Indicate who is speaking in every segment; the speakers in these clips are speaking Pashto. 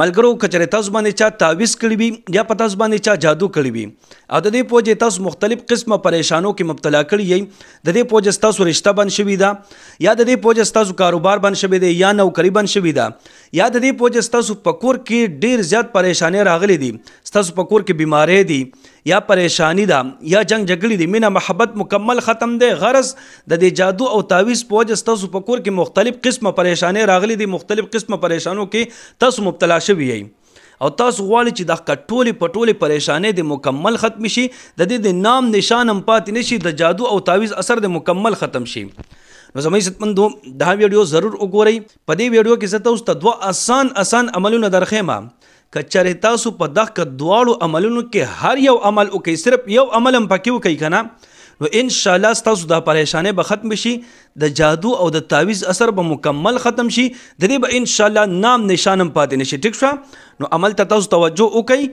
Speaker 1: ملګرو کچره تاسو باندې چا تعویز کړی وي یا په تاسو باندې چا جادو کړی وي او د دې پوجې تاسو مختلف قسمه پریشانو کې مبتلا کړی یي د دې پوجې تاسو رشتہ بن شوی دا یا د دې پوجې تاسو کاروبار بن شوی دی یا نوکری بن شوی دا یا د دې پوجې تاسو پکور کې ډیر زیات پریشانې راغلي دي تاسو پکور کې بیمارې دي یا پریشانی ده یا جنگ جګړې دي مینه محبت مکمل ختم دی غرض د دې جادو او تعویز پوجې تاسو پکور کې مختلف قسمه پریشانې راغلي دي مختلف قسمه پریشانو کې تاسو مبتلا شوی یي او تاسو غواړئ چې د کټولې پټولې پریشانې د مکمل ختم شي د دې د نام نشان هم پاتې نشي د جادو او تعویز اثر د مکمل ختم شي نو زموږ ستمندو دا ویډیو ضرور وګورئ په دې ویډیو کې زه تاسو ته دوه اسان اسان عملونه درخېم کچره تاسو په دغه دواړو عملونو کې هر یو عمل وکي صرف یو عمل هم پکې وکي کنه و ان شاء الله تاسو دا پریشانه به ختم شي د جادو او د تعویز اثر به مکمل ختم شي د دې به ان شاء الله نام نشانم پاتې نشي ټیک شو نو عمل ته تاسو توجه وکړئ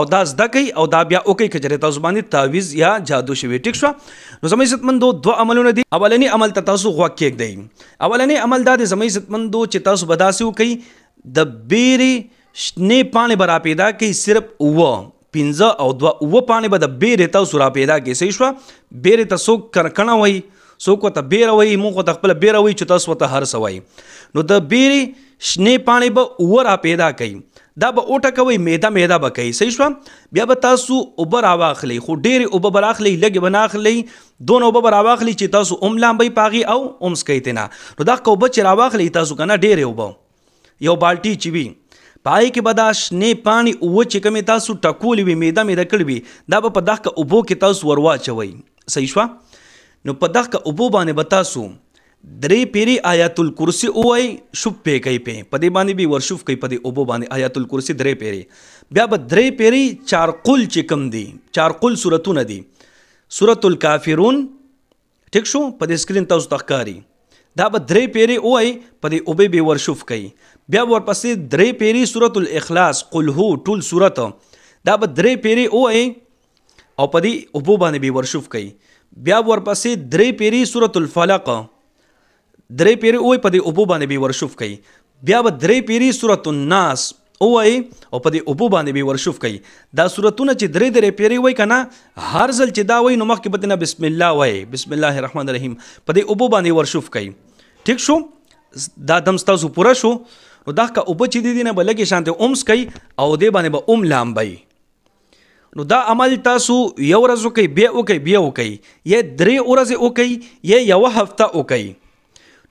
Speaker 1: او دا زده کوي او دا بیا وکړي کچره تاسو باندې تعویز یا جادو شوي ټیک شو نو زموږ عزتمندو دوه عملونه دي اولنی عمل ته تاسو غوږ کېږدئ اولنی عمل دا دی زموږ عزتمندو چې تاسو به داسې وکړئ د بیرې شنې پاڼې به را پیدا کوي صرف اوه 15 او 2 او پانه به د بیرې ته سورا پیدا کې صحیح شو بیرې ته سو کنه وای سو کو ته بیره وای مونږ ته خپل بیره وای چې تاسو ته هر سوای نو د بیرې شنې پانه به او را پیدا کړي دا به اوټه کوي میده میده به کوي صحیح شو بیا به تاسو اوبر اواخلی خو ډېر اوبه براخلی لګي بناخلی دون اوبه براخلی چې تاسو اوملام به پاغي او اومس کوي تینا نو دا کوبه چې راواخلی تاسو کنه ډېر اوبه یو بالټي چوي پای کې به دا شنې پاڼې اوه چې کمې تاسو ټکولې وي میده میده کړې وي دا به په دغه اوبو کې تاسو ورواچوئ صحیح شوه نو په دغه اوبو باندې به تاسو درې پیری آیات الکرسی اوای شوب پې کوي پې په دې باندې به ورشوف کوي په دې اوبو باندې آیات الکرسی درې پیری بیا به درې پیری چارقل چې کم دي چارقل سورتونه دي سورۃ الکافرون ټیک شو په دې سکرین تاسو تخکاری دا به درې پیری اوای په دې اوبې به ورشوف کوي بیا ورپسې درې پیری سورۃ الاخلاص قل هو ټول سورۃ دا به درې پیری وای او په دې اوبو باندې به ورشوف کوي بیا ورپسې درې پیری سورۃ الفلق درې پیری وای په دې اوبو باندې به ورشوف کوي بیا به درې پیری سورۃ الناس وای او په دې اوبو باندې به ورشوف کوي دا صورتونه چې درې درې پیری وای کنه هر ځل چې دا وای نو مخکې بدنه بسم الله وای بسم الله الرحمن الرحیم په دې اوبو باندې ورشوف کوي ٹھیک شو دا دم ستاسو پوره شو نو دا که اوبه چې دي نه بلګي شانته اومس کوي او دې باندې به اوم لامبي نو دا عمل تاسو یو ورځ وکي بیا وکي بیا وکي یا درې ورځې وکي یا یو هفته وکي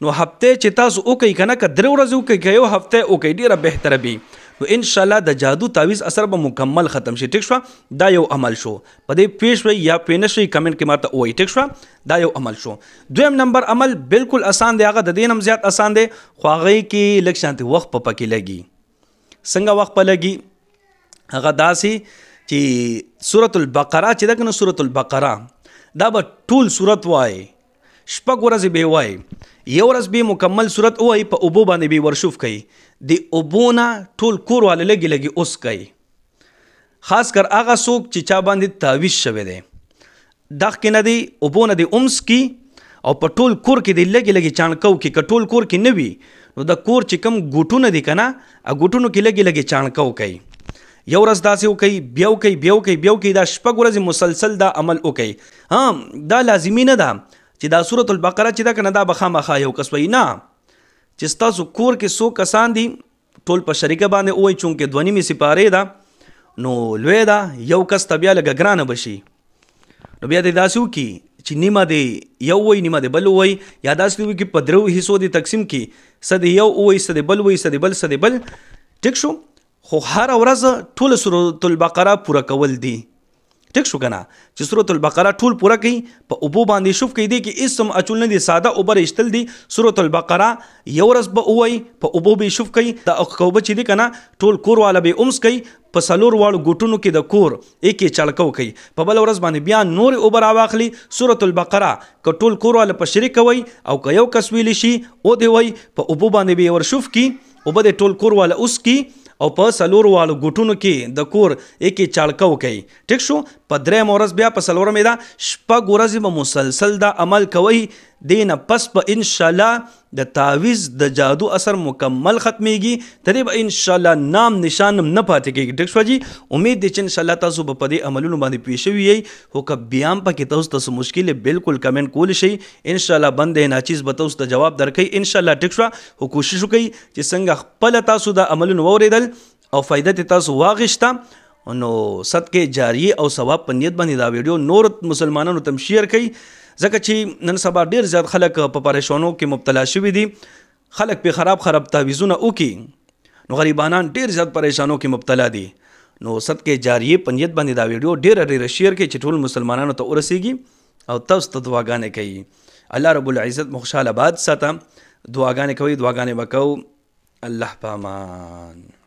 Speaker 1: نو هفته چې تاسو وکي کنه که درې ورځې وکي که یو هفته وکي ډیره بهتره به نو ان شاء الله د جادو تعویز اثر به مکمل ختم شي ټیک شو دا یو عمل شو په دې پیښ وي یا پینه شي کمنټ کې ماته وایي ټیک شو دا یو عمل شو دویم نمبر عمل بالکل اسان دی هغه د دینم زیات اسان دی خو هغه کې لک شانتي وخت په پکې لګي څنګه وخت په لګي هغه داسي چې سورۃ البقره چې دغه سورۃ البقره دا به ټول سورۃ وایي شپږ ورځې به وای یو ورځ به مکمل صورت وای په اوبو باندې به ورشوف کوي د اوبونه ټول کور والے لګي لګي اوس کوي خاص کر هغه څوک چې چا باندې تعویز شوی دی دغ کې نه دی اوبونه د اومس کې او په ټول کور کې دی لګي لګي چانکو کې کټول کور کې نه وي نو د کور چې کم ګوټونه دي کنه ا ګوټونو کې لګي لګي چانکو کوي یو ورځ داسې وکي بیا وکي بیا وکي بیا وکي دا شپږ ورځې مسلسل دا عمل وکي ها دا لازمی نه ده چې دا سوره البقره چې دا کنه دا بخامه یو کس وای نه چې تاسو کور کې سو کسان دي ټول په شریکه باندې وای چون کې دونی می سپاره دا نو لوی دا یو کس تبیا لګ ګران بشي نو بیا دې داسو کې چې نیمه دی یو وای نیمه دی بل وای یا داسې وي کې په درو حصو دی تقسیم کې صد یو وای صد بل وای صد بل صد بل ټیک شو خو هر ورځ ټول سورۃ البقره پوره کول دي ټیک شو کنه چې سورۃ البقره ټول پوره کړي په اوبو باندې شوف کړي دي کې اسم اچول نه دي ساده اوبر اشتل دي سورۃ البقره یو ورځ به وای په اوبو به شوف کړي د اقوبه چې دي کنه ټول کور والا به اومس کړي په سلور واړو ګټونو کې د کور ایکې چلکو کوي په بل ورځ باندې بیا نور اوبر واخلي سورۃ البقره کټول کور والا په شریک وای او که یو کس ویل شي او دی وای په اوبو باندې به ور شوف کړي او به ټول کور والا اوس کړي او په سلور والو ګټونو کې د کور ایکې چالکو کوي ټیک شو په درې مورز بیا په سلورمې دا شپږ ورځې به مسلسل دا عمل کوي دینه پس په ان شاء الله د تعویز د جادو اثر مکمل ختميږي ترې به ان شاء الله نام نشان نه پاتې کیږي ډک شوجي امید دي چې ان شاء الله تاسو به په دې عملونو باندې پیښوي یي هو ک بیا هم پکې تاسو تاسو مشکل بالکل کمنټ کول شي ان شاء الله باندې نه چیز به تاسو ته جواب درکې ان شاء الله ټیک شو هو کوشش وکړي چې څنګه خپل تاسو د عملونو وریدل او فائدې تاسو واغښتم نو صدقه جاریه او ثواب په نیت باندې دا ویډیو نور مسلمانانو تم شیر کړئ ځکه چې نن سبا ډیر زیات خلک په پریشانو کې مبتلا شوي دي خلک په خراب خراب تعویزونه وکي نو غریبانان ډیر زیات پریشانو کې مبتلا دي نو صدقه جاریه په نیت باندې دا ویډیو ډیر ډیر شیر کړئ چې ټول مسلمانانو ته ورسیږي او تاسو ته دعاګانې کوي الله رب العزت مخشال آباد ساته دعاګانې کوي دعاګانې وکاو الله پامان